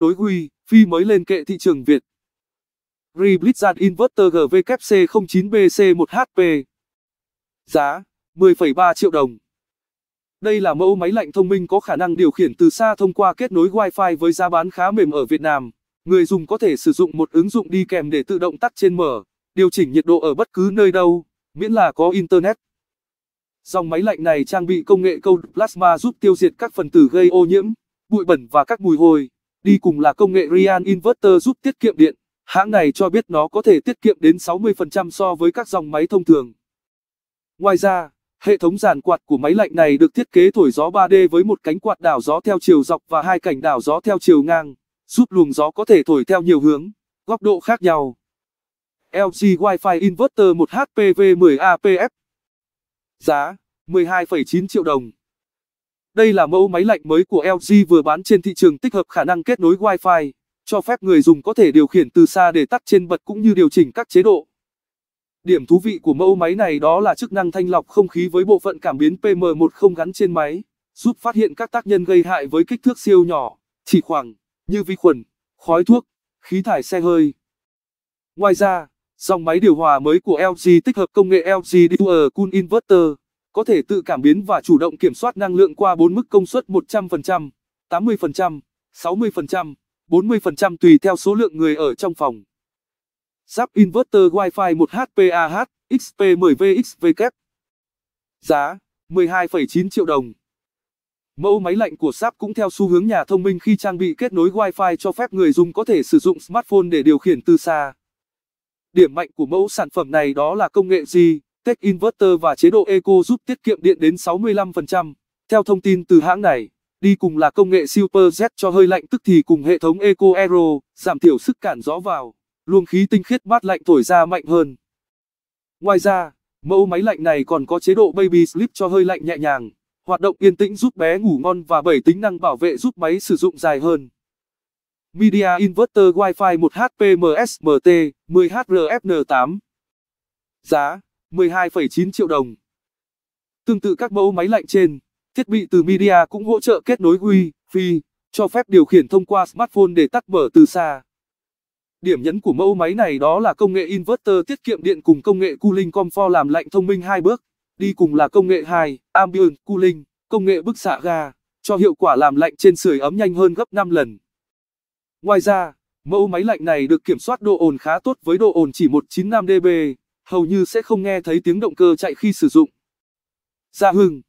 đối Huy, Phi mới lên kệ thị trường Việt. Reblitzan Inverter GVKC09BC1HP Giá 10,3 triệu đồng Đây là mẫu máy lạnh thông minh có khả năng điều khiển từ xa thông qua kết nối Wi-Fi với giá bán khá mềm ở Việt Nam. Người dùng có thể sử dụng một ứng dụng đi kèm để tự động tắt trên mở, điều chỉnh nhiệt độ ở bất cứ nơi đâu, miễn là có Internet. Dòng máy lạnh này trang bị công nghệ câu plasma giúp tiêu diệt các phần tử gây ô nhiễm, bụi bẩn và các mùi hôi. Đi cùng là công nghệ Rian Inverter giúp tiết kiệm điện. Hãng này cho biết nó có thể tiết kiệm đến 60% so với các dòng máy thông thường. Ngoài ra, hệ thống giàn quạt của máy lạnh này được thiết kế thổi gió 3D với một cánh quạt đảo gió theo chiều dọc và hai cánh đảo gió theo chiều ngang, giúp luồng gió có thể thổi theo nhiều hướng, góc độ khác nhau. LG Wi-Fi Inverter 1 HPV 10 APF Giá 12,9 triệu đồng đây là mẫu máy lạnh mới của LG vừa bán trên thị trường tích hợp khả năng kết nối Wi-Fi, cho phép người dùng có thể điều khiển từ xa để tắt trên bật cũng như điều chỉnh các chế độ. Điểm thú vị của mẫu máy này đó là chức năng thanh lọc không khí với bộ phận cảm biến PM10 gắn trên máy, giúp phát hiện các tác nhân gây hại với kích thước siêu nhỏ, chỉ khoảng như vi khuẩn, khói thuốc, khí thải xe hơi. Ngoài ra, dòng máy điều hòa mới của LG tích hợp công nghệ LG Dual Cool Inverter có thể tự cảm biến và chủ động kiểm soát năng lượng qua 4 mức công suất 100%, 80%, 60%, 40% tùy theo số lượng người ở trong phòng. Sắp Inverter Wi-Fi 1HPAH 10 vxvk Giá 12,9 triệu đồng Mẫu máy lạnh của SAP cũng theo xu hướng nhà thông minh khi trang bị kết nối Wi-Fi cho phép người dùng có thể sử dụng smartphone để điều khiển từ xa. Điểm mạnh của mẫu sản phẩm này đó là công nghệ gì? Tech Inverter và chế độ Eco giúp tiết kiệm điện đến 65%. Theo thông tin từ hãng này, đi cùng là công nghệ Super Z cho hơi lạnh tức thì cùng hệ thống Eco Aero, giảm thiểu sức cản gió vào, luồng khí tinh khiết mát lạnh thổi ra mạnh hơn. Ngoài ra, mẫu máy lạnh này còn có chế độ Baby Sleep cho hơi lạnh nhẹ nhàng, hoạt động yên tĩnh giúp bé ngủ ngon và 7 tính năng bảo vệ giúp máy sử dụng dài hơn. Media Inverter Wi-Fi 1 HPMSMT 10HRFN8 Giá 12,9 triệu đồng. Tương tự các mẫu máy lạnh trên, thiết bị từ Media cũng hỗ trợ kết nối Wi-Fi, cho phép điều khiển thông qua smartphone để tắt mở từ xa. Điểm nhấn của mẫu máy này đó là công nghệ inverter tiết kiệm điện cùng công nghệ cooling comfort làm lạnh thông minh hai bước, đi cùng là công nghệ 2, ambient cooling, công nghệ bức xạ ga, cho hiệu quả làm lạnh trên sưởi ấm nhanh hơn gấp 5 lần. Ngoài ra, mẫu máy lạnh này được kiểm soát độ ồn khá tốt với độ ồn chỉ 195 dB hầu như sẽ không nghe thấy tiếng động cơ chạy khi sử dụng. Dạ hừng!